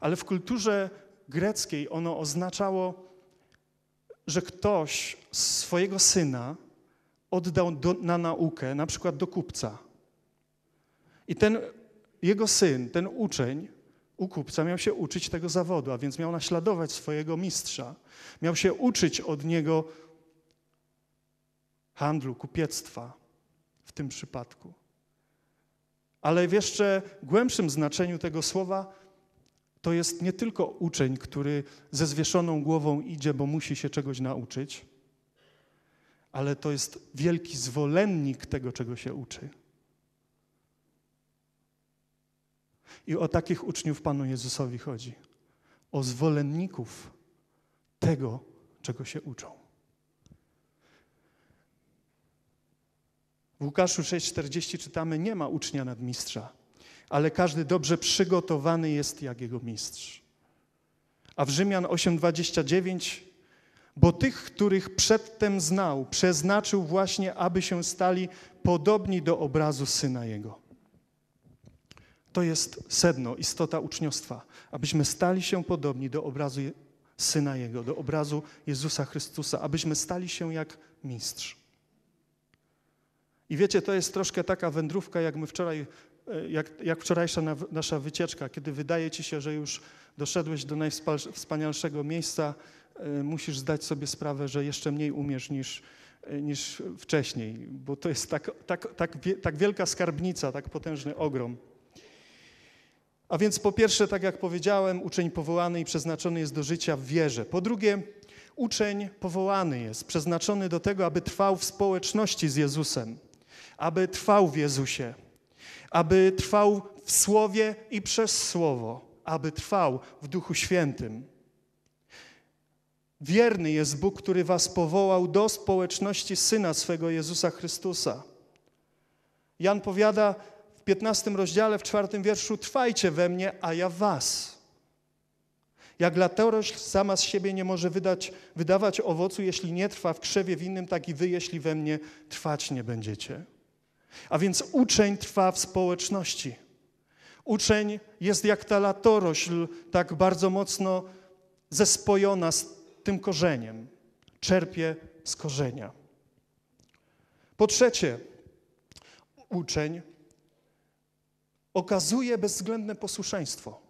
S1: ale w kulturze greckiej ono oznaczało, że ktoś swojego syna oddał do, na naukę, na przykład do kupca. I ten jego syn, ten uczeń, Ukupca miał się uczyć tego zawodu, a więc miał naśladować swojego mistrza. Miał się uczyć od niego handlu, kupiectwa w tym przypadku. Ale w jeszcze głębszym znaczeniu tego słowa to jest nie tylko uczeń, który ze zwieszoną głową idzie, bo musi się czegoś nauczyć, ale to jest wielki zwolennik tego, czego się uczy. I o takich uczniów Panu Jezusowi chodzi. O zwolenników tego, czego się uczą. W Łukaszu 6,40 czytamy: Nie ma ucznia nadmistrza, ale każdy dobrze przygotowany jest jak jego mistrz. A w Rzymian 8,29 bo tych, których przedtem znał, przeznaczył właśnie, aby się stali podobni do obrazu syna jego. To jest sedno, istota uczniostwa, abyśmy stali się podobni do obrazu Syna Jego, do obrazu Jezusa Chrystusa, abyśmy stali się jak mistrz. I wiecie, to jest troszkę taka wędrówka, jak my wczoraj, e, jak, jak wczorajsza nasza wycieczka, kiedy wydaje ci się, że już doszedłeś do najwspanialszego miejsca, e, musisz zdać sobie sprawę, że jeszcze mniej umiesz niż, e, niż wcześniej, bo to jest tak, tak, tak, tak wielka skarbnica, tak potężny ogrom. A więc po pierwsze, tak jak powiedziałem, uczeń powołany i przeznaczony jest do życia w wierze. Po drugie, uczeń powołany jest, przeznaczony do tego, aby trwał w społeczności z Jezusem, aby trwał w Jezusie, aby trwał w Słowie i przez Słowo, aby trwał w Duchu Świętym. Wierny jest Bóg, który was powołał do społeczności Syna swego Jezusa Chrystusa. Jan powiada, w 15 rozdziale, w czwartym wierszu, trwajcie we mnie, a ja was. Jak latorośl sama z siebie nie może wydać, wydawać owocu, jeśli nie trwa w krzewie winnym, tak i wy, jeśli we mnie trwać nie będziecie. A więc uczeń trwa w społeczności. Uczeń jest jak ta latorośl, tak bardzo mocno zespojona z tym korzeniem. Czerpie z korzenia. Po trzecie, uczeń okazuje bezwzględne posłuszeństwo.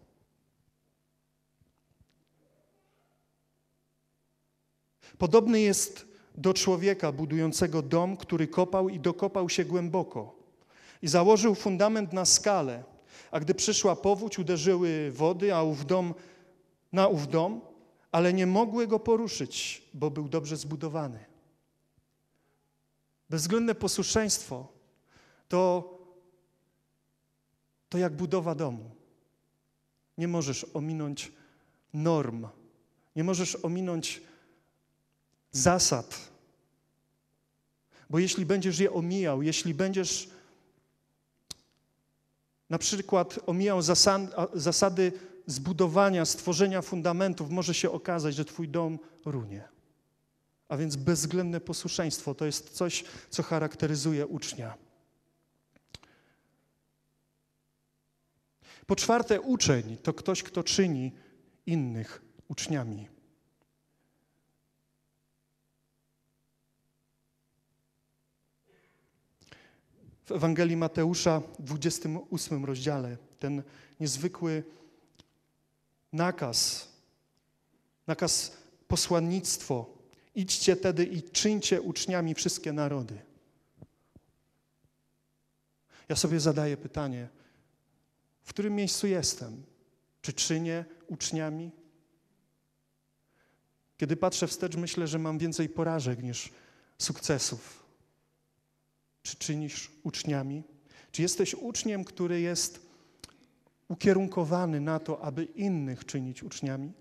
S1: Podobny jest do człowieka budującego dom, który kopał i dokopał się głęboko i założył fundament na skalę, a gdy przyszła powódź, uderzyły wody a ów dom, na ów dom, ale nie mogły go poruszyć, bo był dobrze zbudowany. Bezwzględne posłuszeństwo to to jak budowa domu. Nie możesz ominąć norm, nie możesz ominąć zasad. Bo jeśli będziesz je omijał, jeśli będziesz na przykład omijał zasady zbudowania, stworzenia fundamentów, może się okazać, że Twój dom runie. A więc bezwzględne posłuszeństwo to jest coś, co charakteryzuje ucznia. Po czwarte, uczeń to ktoś, kto czyni innych uczniami. W Ewangelii Mateusza w 28 rozdziale ten niezwykły nakaz, nakaz posłannictwo. Idźcie tedy i czyńcie uczniami wszystkie narody. Ja sobie zadaję pytanie, w którym miejscu jestem, czy czynię uczniami. Kiedy patrzę wstecz, myślę, że mam więcej porażek niż sukcesów. Czy czynisz uczniami? Czy jesteś uczniem, który jest ukierunkowany na to, aby innych czynić uczniami?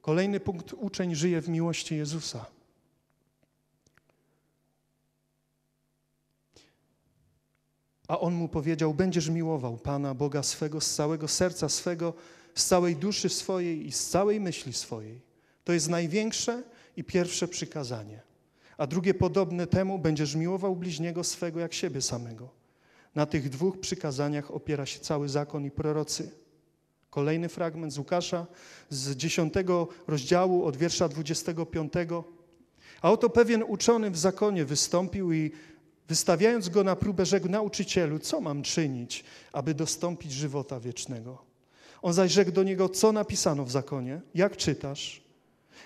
S1: Kolejny punkt: uczeń żyje w miłości Jezusa. A on mu powiedział: Będziesz miłował Pana Boga swego z całego serca swego, z całej duszy swojej i z całej myśli swojej. To jest największe i pierwsze przykazanie. A drugie podobne temu: Będziesz miłował bliźniego swego jak siebie samego. Na tych dwóch przykazaniach opiera się cały zakon i prorocy. Kolejny fragment z Łukasza z 10 rozdziału od wiersza 25. A oto pewien uczony w zakonie wystąpił i Wystawiając go na próbę, rzekł nauczycielu, co mam czynić, aby dostąpić żywota wiecznego? On zaś rzekł do niego, co napisano w zakonie, jak czytasz?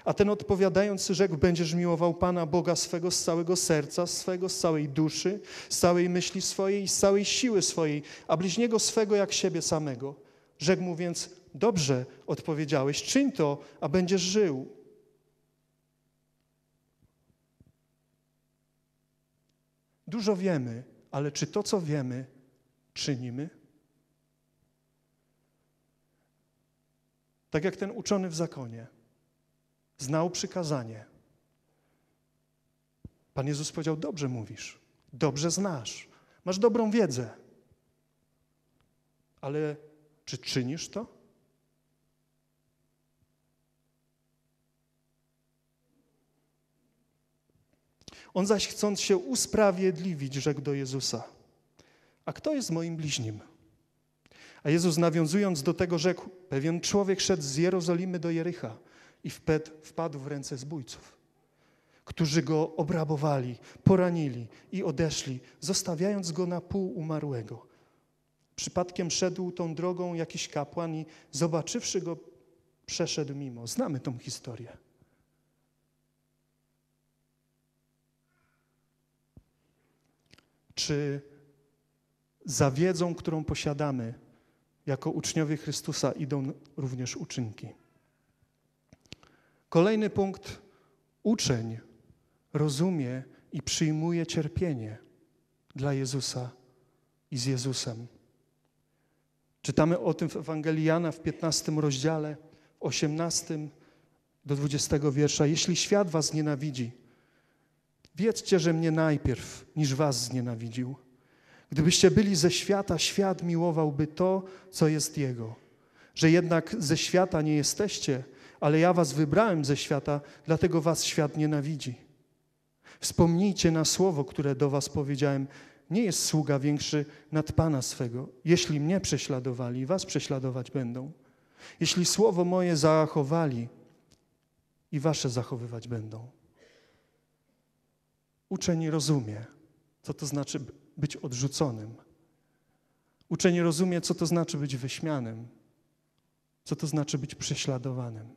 S1: A ten odpowiadając rzekł, będziesz miłował Pana Boga swego z całego serca, swego z całej duszy, z całej myśli swojej i z całej siły swojej, a bliźniego swego jak siebie samego. Rzekł mu więc, dobrze odpowiedziałeś, czyń to, a będziesz żył. Dużo wiemy, ale czy to, co wiemy, czynimy? Tak jak ten uczony w zakonie, znał przykazanie. Pan Jezus powiedział: Dobrze mówisz, dobrze znasz, masz dobrą wiedzę, ale czy czynisz to? On zaś chcąc się usprawiedliwić, rzekł do Jezusa: A kto jest moim bliźnim? A Jezus nawiązując do tego rzekł: Pewien człowiek szedł z Jerozolimy do Jericha i wpadł w ręce zbójców, którzy go obrabowali, poranili i odeszli, zostawiając go na pół umarłego. Przypadkiem szedł tą drogą jakiś kapłan i zobaczywszy go, przeszedł mimo. Znamy tą historię. czy za wiedzą, którą posiadamy, jako uczniowie Chrystusa idą również uczynki. Kolejny punkt. Uczeń rozumie i przyjmuje cierpienie dla Jezusa i z Jezusem. Czytamy o tym w Ewangelii Jana w 15 rozdziale, w 18 do 20 wiersza. Jeśli świat was nienawidzi, Wiedzcie, że mnie najpierw, niż was znienawidził. Gdybyście byli ze świata, świat miłowałby to, co jest jego. Że jednak ze świata nie jesteście, ale ja was wybrałem ze świata, dlatego was świat nienawidzi. Wspomnijcie na słowo, które do was powiedziałem. Nie jest sługa większy nad Pana swego. Jeśli mnie prześladowali, was prześladować będą. Jeśli słowo moje zachowali, i wasze zachowywać będą. Uczeń rozumie, co to znaczy być odrzuconym. Uczeń rozumie, co to znaczy być wyśmianym, co to znaczy być prześladowanym.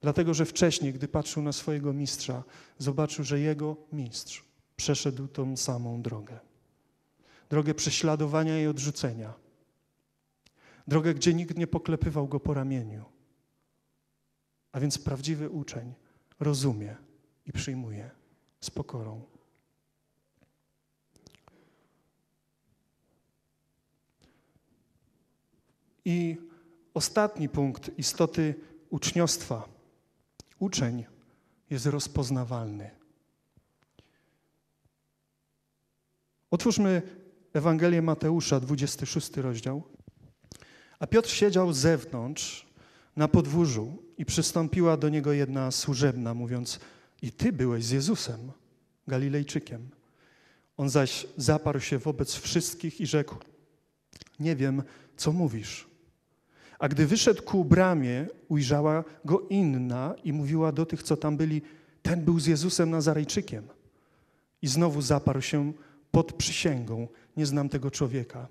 S1: Dlatego, że wcześniej, gdy patrzył na swojego mistrza, zobaczył, że jego mistrz przeszedł tą samą drogę. Drogę prześladowania i odrzucenia. Drogę, gdzie nikt nie poklepywał go po ramieniu. A więc prawdziwy uczeń rozumie, i przyjmuje z pokorą. I ostatni punkt istoty uczniostwa. Uczeń jest rozpoznawalny. Otwórzmy Ewangelię Mateusza, 26 rozdział. A Piotr siedział zewnątrz na podwórzu i przystąpiła do niego jedna służebna, mówiąc: i ty byłeś z Jezusem, Galilejczykiem. On zaś zaparł się wobec wszystkich i rzekł: Nie wiem, co mówisz. A gdy wyszedł ku bramie, ujrzała go inna i mówiła do tych, co tam byli: Ten był z Jezusem Nazarejczykiem. I znowu zaparł się pod przysięgą: Nie znam tego człowieka.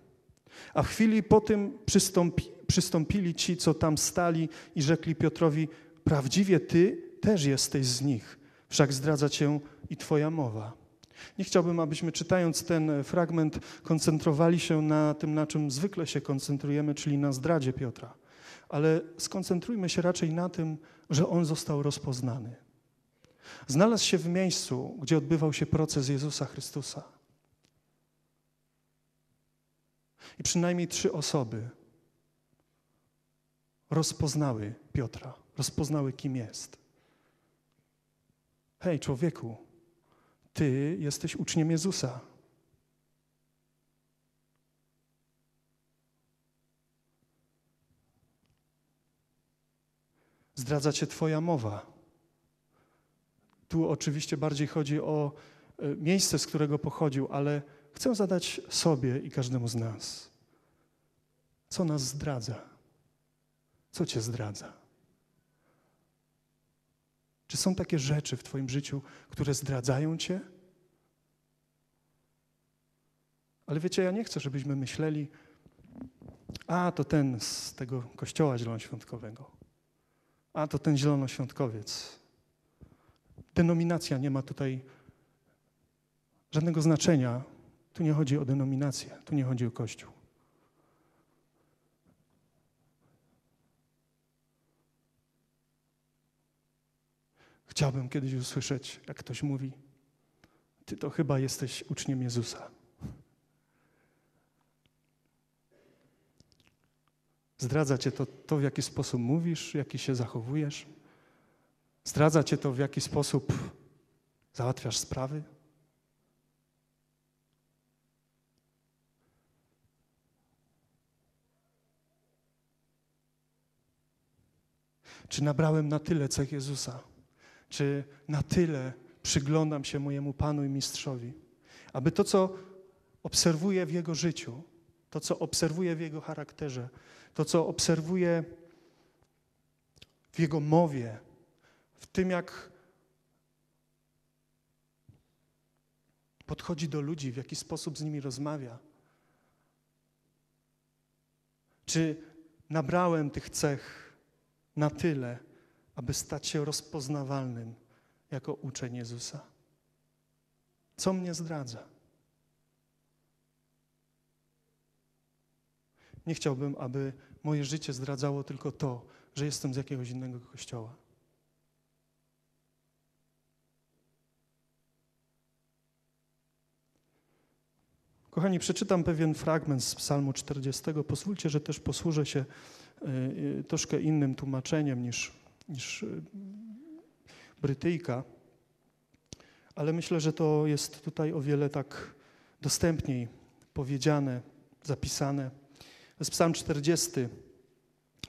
S1: A w chwili po tym przystąpi, przystąpili ci, co tam stali, i rzekli Piotrowi: Prawdziwie ty też jesteś z nich, wszak zdradza cię i Twoja mowa. Nie chciałbym, abyśmy czytając ten e, fragment koncentrowali się na tym, na czym zwykle się koncentrujemy, czyli na zdradzie Piotra, ale skoncentrujmy się raczej na tym, że on został rozpoznany. Znalazł się w miejscu, gdzie odbywał się proces Jezusa Chrystusa. I przynajmniej trzy osoby rozpoznały Piotra, rozpoznały kim jest. Hej, człowieku, ty jesteś uczniem Jezusa. Zdradza cię Twoja mowa. Tu oczywiście bardziej chodzi o e, miejsce, z którego pochodził, ale chcę zadać sobie i każdemu z nas. Co nas zdradza? Co Cię zdradza? Czy są takie rzeczy w Twoim życiu, które zdradzają Cię? Ale wiecie, ja nie chcę, żebyśmy myśleli, a to ten z tego kościoła zielonoświątkowego, a to ten zielonoświątkowiec. Denominacja nie ma tutaj żadnego znaczenia. Tu nie chodzi o denominację, tu nie chodzi o kościół. Chciałbym kiedyś usłyszeć, jak ktoś mówi: Ty to chyba jesteś uczniem Jezusa. Zdradza cię to, to, w jaki sposób mówisz, jaki się zachowujesz. Zdradza cię to, w jaki sposób załatwiasz sprawy. Czy nabrałem na tyle cech Jezusa? Czy na tyle przyglądam się mojemu Panu i Mistrzowi, aby to, co obserwuję w Jego życiu, to, co obserwuję w Jego charakterze, to, co obserwuję w Jego mowie, w tym, jak podchodzi do ludzi, w jaki sposób z nimi rozmawia. Czy nabrałem tych cech na tyle, aby stać się rozpoznawalnym jako uczeń Jezusa? Co mnie zdradza? Nie chciałbym, aby moje życie zdradzało tylko to, że jestem z jakiegoś innego kościoła. Kochani, przeczytam pewien fragment z Psalmu 40. Pozwólcie, że też posłużę się y, y, troszkę innym tłumaczeniem niż niż y, Brytyjka. Ale myślę, że to jest tutaj o wiele tak dostępniej powiedziane, zapisane. Z Psalm 40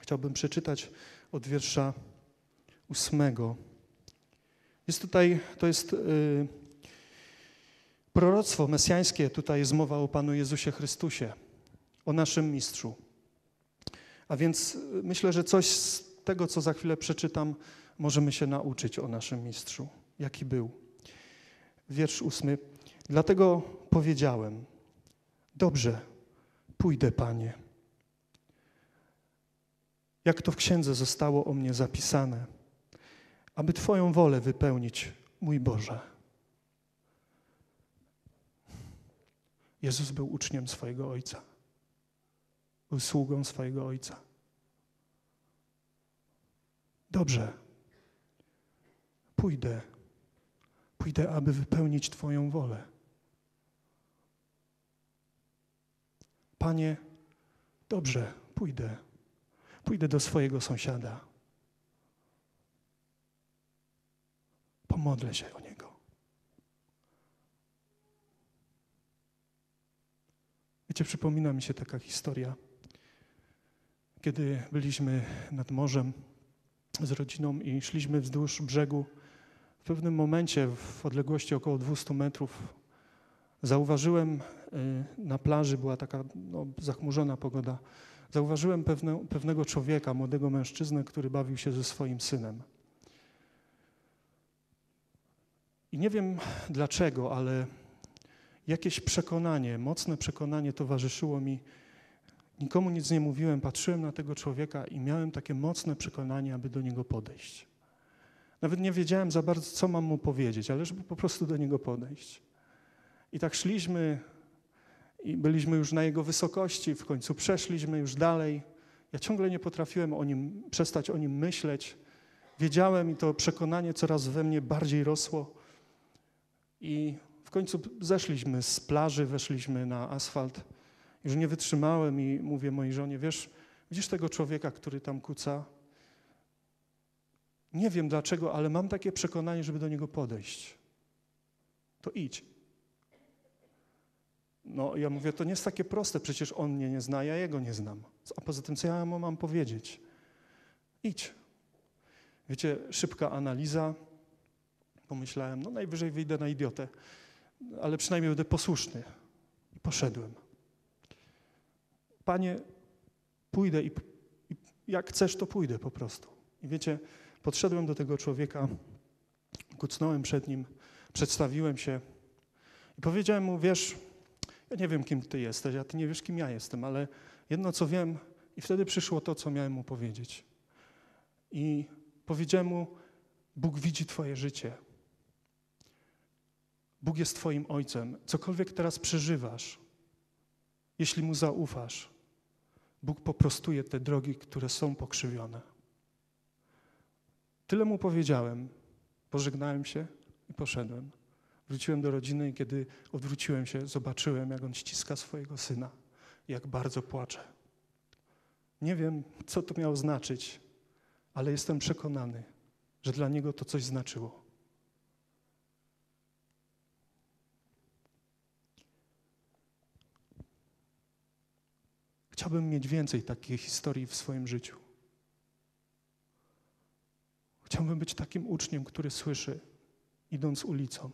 S1: chciałbym przeczytać od wiersza 8. Jest tutaj, to jest yy, proroctwo mesjańskie, tutaj jest mowa o Panu Jezusie Chrystusie, o naszym mistrzu. A więc y, myślę, że coś z tego, co za chwilę przeczytam, możemy się nauczyć o naszym mistrzu, jaki był. Wiersz ósmy. Dlatego powiedziałem: Dobrze, pójdę, panie. Jak to w księdze zostało o mnie zapisane, aby Twoją wolę wypełnić, mój Boże. Jezus był uczniem swojego Ojca, był sługą swojego Ojca. Dobrze, pójdę, pójdę, aby wypełnić Twoją wolę. Panie, dobrze, pójdę, pójdę do swojego sąsiada. Pomodlę się o niego. Wiecie, przypomina mi się taka historia, kiedy byliśmy nad morzem z rodziną i szliśmy wzdłuż brzegu. W pewnym momencie, w odległości około 200 metrów, zauważyłem y, na plaży, była taka no, zachmurzona pogoda, zauważyłem pewne, pewnego człowieka, młodego mężczyznę, który bawił się ze swoim synem. I nie wiem dlaczego, ale jakieś przekonanie, mocne przekonanie towarzyszyło mi, nikomu nic nie mówiłem, patrzyłem na tego człowieka i miałem takie mocne przekonanie, aby do niego podejść. Nawet nie wiedziałem za bardzo, co mam mu powiedzieć, ale żeby po prostu do niego podejść. I tak szliśmy i byliśmy już na jego wysokości, w końcu przeszliśmy już dalej. Ja ciągle nie potrafiłem o nim, przestać o nim myśleć. Wiedziałem i to przekonanie coraz we mnie bardziej rosło. I w końcu zeszliśmy z plaży, weszliśmy na asfalt. Już nie wytrzymałem i mówię mojej żonie, wiesz, widzisz tego człowieka, który tam kuca? Nie wiem dlaczego, ale mam takie przekonanie, żeby do niego podejść. To idź. No, ja mówię, to nie jest takie proste, przecież on mnie nie zna, ja jego nie znam. A poza tym, co ja mu mam powiedzieć? Idź. Wiecie, szybka analiza. Pomyślałem, no najwyżej wyjdę na idiotę, ale przynajmniej będę posłuszny. I poszedłem. Panie, pójdę i, i jak chcesz, to pójdę po prostu. I wiecie, podszedłem do tego człowieka, kucnąłem przed nim, przedstawiłem się i powiedziałem mu, wiesz, ja nie wiem, kim ty jesteś, a ty nie wiesz, kim ja jestem, ale jedno co wiem, i wtedy przyszło to, co miałem mu powiedzieć. I powiedziałem mu, Bóg widzi Twoje życie. Bóg jest Twoim ojcem. Cokolwiek teraz przeżywasz, jeśli mu zaufasz, Bóg poprostuje te drogi, które są pokrzywione. Tyle mu powiedziałem. Pożegnałem się i poszedłem. Wróciłem do rodziny i kiedy odwróciłem się, zobaczyłem, jak on ściska swojego syna, jak bardzo płacze. Nie wiem, co to miało znaczyć, ale jestem przekonany, że dla niego to coś znaczyło. Chciałbym mieć więcej takich historii w swoim życiu. Chciałbym być takim uczniem, który słyszy, idąc ulicą,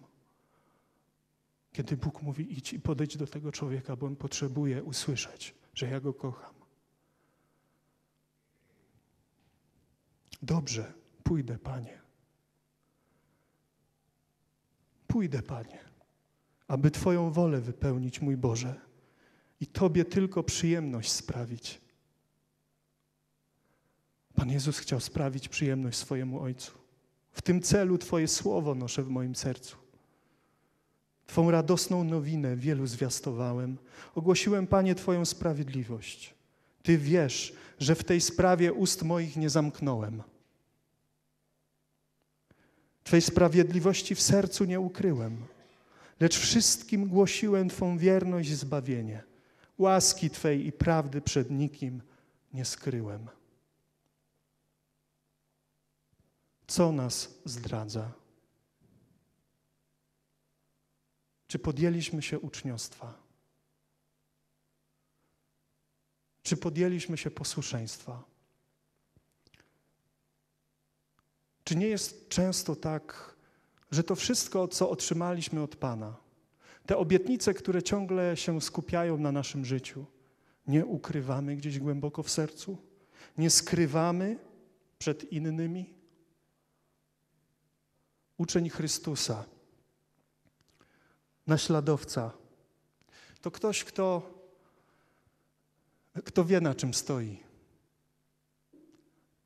S1: kiedy Bóg mówi: idź i podejdź do tego człowieka, bo on potrzebuje usłyszeć, że ja go kocham. Dobrze, pójdę, panie. Pójdę, panie, aby Twoją wolę wypełnić, mój Boże i Tobie tylko przyjemność sprawić. Pan Jezus chciał sprawić przyjemność swojemu Ojcu. W tym celu Twoje słowo noszę w moim sercu. Twą radosną nowinę wielu zwiastowałem. Ogłosiłem, Panie, Twoją sprawiedliwość. Ty wiesz, że w tej sprawie ust moich nie zamknąłem. Twej sprawiedliwości w sercu nie ukryłem, lecz wszystkim głosiłem Twą wierność i zbawienie łaski Twej i prawdy przed nikim nie skryłem. Co nas zdradza? Czy podjęliśmy się uczniostwa? Czy podjęliśmy się posłuszeństwa? Czy nie jest często tak, że to wszystko, co otrzymaliśmy od Pana, te obietnice, które ciągle się skupiają na naszym życiu, nie ukrywamy gdzieś głęboko w sercu, nie skrywamy przed innymi. Uczeń Chrystusa, naśladowca, to ktoś, kto, kto wie, na czym stoi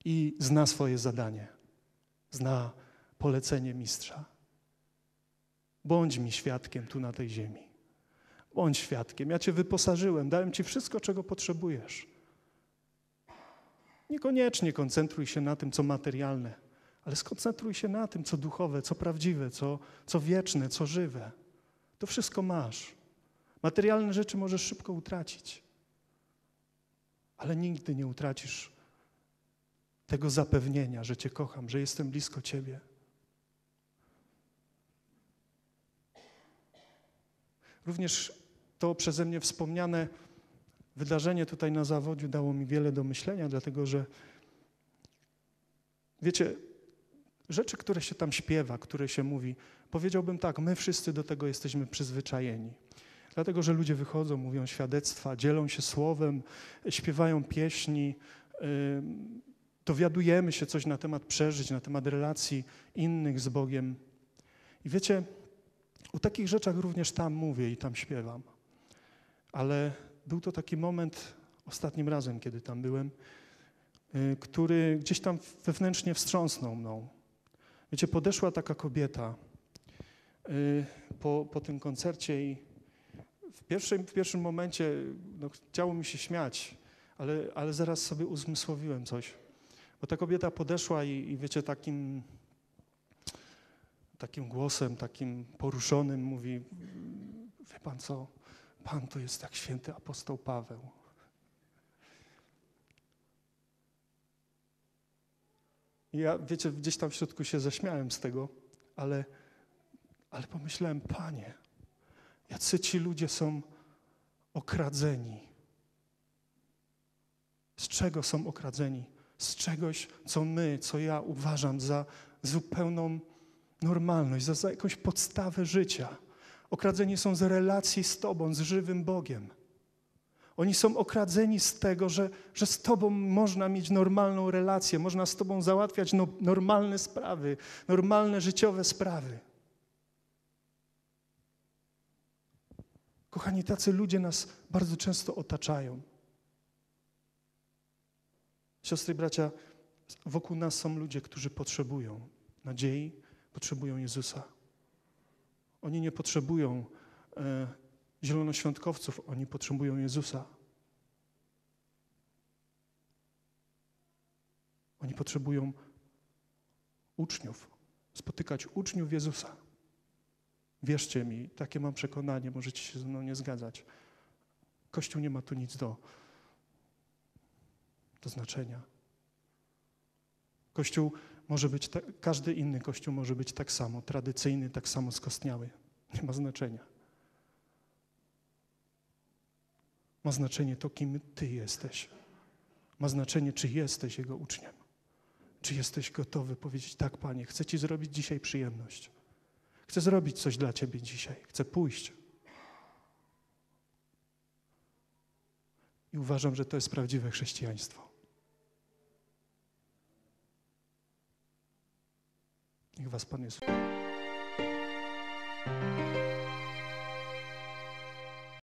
S1: i zna swoje zadanie, zna polecenie mistrza. Bądź mi świadkiem tu na tej ziemi. Bądź świadkiem. Ja Cię wyposażyłem, dałem Ci wszystko, czego potrzebujesz. Niekoniecznie koncentruj się na tym, co materialne, ale skoncentruj się na tym, co duchowe, co prawdziwe, co, co wieczne, co żywe. To wszystko masz. Materialne rzeczy możesz szybko utracić, ale nigdy nie utracisz tego zapewnienia, że Cię kocham, że jestem blisko Ciebie. Również to przeze mnie wspomniane wydarzenie tutaj na zawodzie dało mi wiele do myślenia, dlatego że wiecie, rzeczy, które się tam śpiewa, które się mówi, powiedziałbym tak, my wszyscy do tego jesteśmy przyzwyczajeni. Dlatego, że ludzie wychodzą, mówią świadectwa, dzielą się słowem, śpiewają pieśni, yy, dowiadujemy się coś na temat przeżyć, na temat relacji innych z Bogiem. I wiecie, o takich rzeczach również tam mówię i tam śpiewam. Ale był to taki moment ostatnim razem, kiedy tam byłem, y, który gdzieś tam wewnętrznie wstrząsnął mną. Wiecie, podeszła taka kobieta y, po, po tym koncercie i w pierwszym, w pierwszym momencie no, chciało mi się śmiać, ale, ale zaraz sobie uzmysłowiłem coś. Bo ta kobieta podeszła i, i wiecie, takim takim głosem, takim poruszonym mówi: Wie pan co? Pan to jest jak święty apostoł Paweł. I ja, wiecie, gdzieś tam w środku się zaśmiałem z tego, ale, ale pomyślałem, panie, jacy ci ludzie są okradzeni. Z czego są okradzeni? Z czegoś, co my, co ja uważam za zupełną normalność, za, jakąś podstawę życia. Okradzeni są z relacji z Tobą, z żywym Bogiem. Oni są okradzeni z tego, że, że z Tobą można mieć normalną relację, można z Tobą załatwiać no, normalne sprawy, normalne życiowe sprawy. Kochani, tacy ludzie nas bardzo często otaczają. Siostry, bracia, wokół nas są ludzie, którzy potrzebują nadziei, potrzebują Jezusa. Oni nie potrzebują e, zielonoświątkowców, oni potrzebują Jezusa. Oni potrzebują uczniów, spotykać uczniów Jezusa. Wierzcie mi, takie mam przekonanie, możecie się ze mną nie zgadzać. Kościół nie ma tu nic do, do znaczenia. Kościół może być ta, każdy inny kościół może być tak samo, tradycyjny, tak samo skostniały. Nie ma znaczenia. Ma znaczenie to, kim Ty jesteś. Ma znaczenie, czy jesteś Jego uczniem. Czy jesteś gotowy powiedzieć, tak, Panie, chcę Ci zrobić dzisiaj przyjemność. Chcę zrobić coś dla Ciebie dzisiaj. Chcę pójść. I uważam, że to jest prawdziwe chrześcijaństwo. Niech Was Pan jest.